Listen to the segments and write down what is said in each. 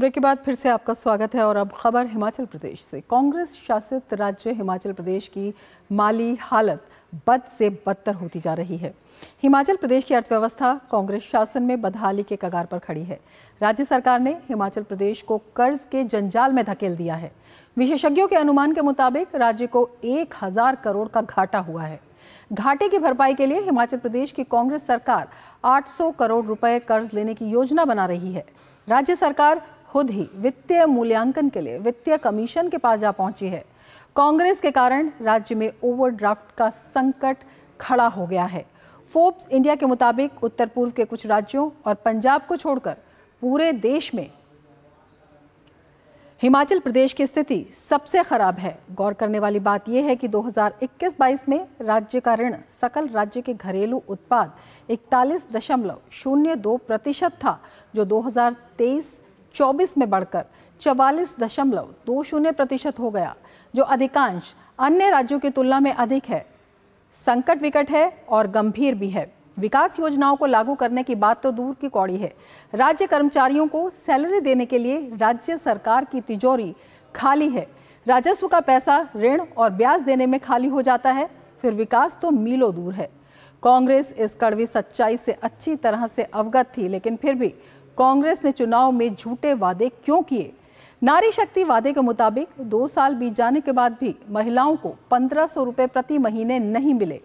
break के बाद फिर से आपका स्वागत है और अब खबर हिमाचल प्रदेश से कांग्रेस शासित राज्य हिमाचल प्रदेश की माली हालत बद से बदतर होती जा रही है हिमाचल प्रदेश की अर्थव्यवस्था कांग्रेस शासन में बदहाली के कगार पर खड़ी है राज्य सरकार ने हिमाचल प्रदेश को कर्ज के जंजाल में धकेल दिया है विशेषज्ञों के अनुमान के मुताबिक राज्य को एक हजार करोड़ का घाटा हुआ है घाटे की भरपाई के लिए हिमाचल प्रदेश की कांग्रेस सरकार 800 करोड़ रुपए कर्ज लेने की योजना बना रही है राज्य सरकार खुद ही वित्तीय मूल्यांकन के लिए वित्तीय कमीशन के पास जा पहुंची है कांग्रेस के कारण राज्य में ओवरड्राफ्ट का संकट खड़ा हो गया है फोर्ब्स इंडिया के मुताबिक उत्तर पूर्व के कुछ राज्यों और पंजाब को छोड़कर पूरे देश में हिमाचल प्रदेश की स्थिति सबसे खराब है गौर करने वाली बात यह है कि 2021-22 में राज्य का ऋण सकल राज्य के घरेलू उत्पाद इकतालीस दशमलव शून्य दो प्रतिशत था जो 2023 2024 में बढ़कर चवालीस दशमलव दो शून्य प्रतिशत हो गया जो अधिकांश अन्य राज्यों की तुलना में अधिक है संकट विकट है और गंभीर भी है विकास योजनाओं को लागू करने की बात तो दूर की कौड़ी है राज्य कर्मचारियों को सैलरी देने के लिए राज्य सरकार की तिजोरी खाली है राजस्व का पैसा ऋण और ब्याज देने में खाली हो जाता है फिर विकास तो मीलों दूर है कांग्रेस इस कड़वी सच्चाई से अच्छी तरह से अवगत थी लेकिन फिर भी कांग्रेस ने चुनाव में झूठे वादे क्यों किए नारी शक्ति वादे के मुताबिक दो साल बीत जाने के बाद भी महिलाओं को पंद्रह सौ रुपये प्रति महीने नहीं मिले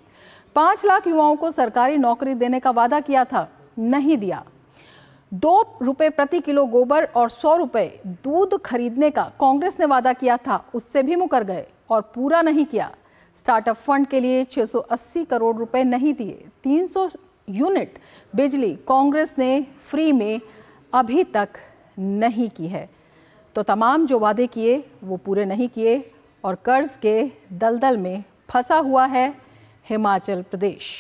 पांच लाख युवाओं को सरकारी नौकरी देने का वादा किया था नहीं दिया दो रुपए प्रति किलो गोबर और सौ रुपए दूध खरीदने का कांग्रेस ने वादा किया था उससे भी मुकर गए और पूरा नहीं किया स्टार्टअप फंड के लिए 680 करोड़ रुपए नहीं दिए 300 यूनिट बिजली कांग्रेस ने फ्री में अभी तक नहीं की है तो तमाम जो वादे किए वो पूरे नहीं किए और कर्ज के दलदल में फंसा हुआ है हिमाचल प्रदेश